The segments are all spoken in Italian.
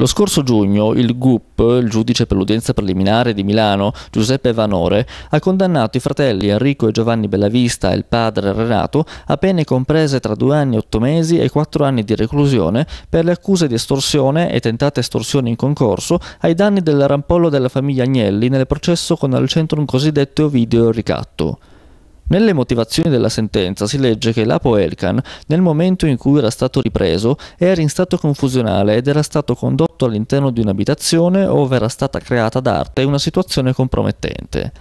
Lo scorso giugno il GUP, il giudice per l'udienza preliminare di Milano, Giuseppe Vanore, ha condannato i fratelli Enrico e Giovanni Bellavista e il padre Renato a pene comprese tra due anni e otto mesi e quattro anni di reclusione per le accuse di estorsione e tentata estorsione in concorso ai danni del rampollo della famiglia Agnelli nel processo con al centro un cosiddetto video Ricatto. Nelle motivazioni della sentenza si legge che l'Apo Elkan, nel momento in cui era stato ripreso, era in stato confusionale ed era stato condotto all'interno di un'abitazione ove era stata creata d'arte una situazione compromettente.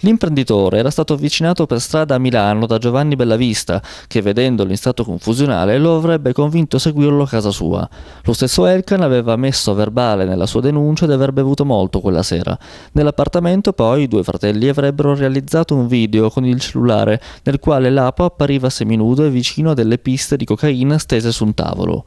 L'imprenditore era stato avvicinato per strada a Milano da Giovanni Bellavista, che vedendolo in stato confusionale lo avrebbe convinto a seguirlo a casa sua. Lo stesso Elkan aveva messo a verbale nella sua denuncia di aver bevuto molto quella sera. Nell'appartamento poi i due fratelli avrebbero realizzato un video con il cellulare nel quale Lapo appariva seminudo e vicino a delle piste di cocaina stese su un tavolo.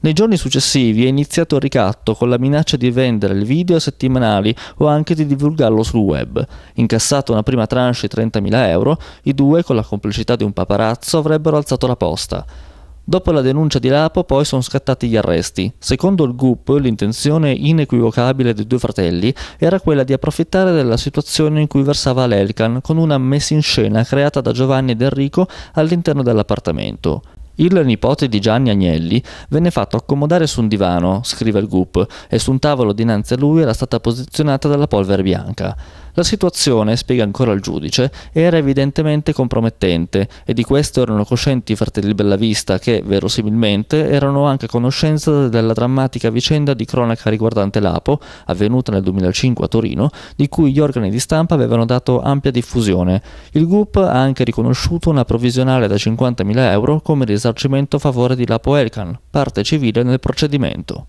Nei giorni successivi è iniziato il ricatto con la minaccia di vendere il video a settimanali o anche di divulgarlo sul web. Incassata una prima tranche di 30.000 euro, i due, con la complicità di un paparazzo, avrebbero alzato la posta. Dopo la denuncia di Lapo poi sono scattati gli arresti. Secondo il GUP l'intenzione inequivocabile dei due fratelli era quella di approfittare della situazione in cui versava l'Elkan con una messa in scena creata da Giovanni ed Enrico all'interno dell'appartamento. Il nipote di Gianni Agnelli venne fatto accomodare su un divano, scrive il GUP, e su un tavolo dinanzi a lui era stata posizionata della polvere bianca. La situazione, spiega ancora il giudice, era evidentemente compromettente e di questo erano coscienti i fratelli Bellavista che, verosimilmente, erano anche a conoscenza della drammatica vicenda di cronaca riguardante l'Apo, avvenuta nel 2005 a Torino, di cui gli organi di stampa avevano dato ampia diffusione. Il GUP ha anche riconosciuto una provvisionale da 50.000 euro come risarcimento a favore di Lapo Elkan, parte civile nel procedimento.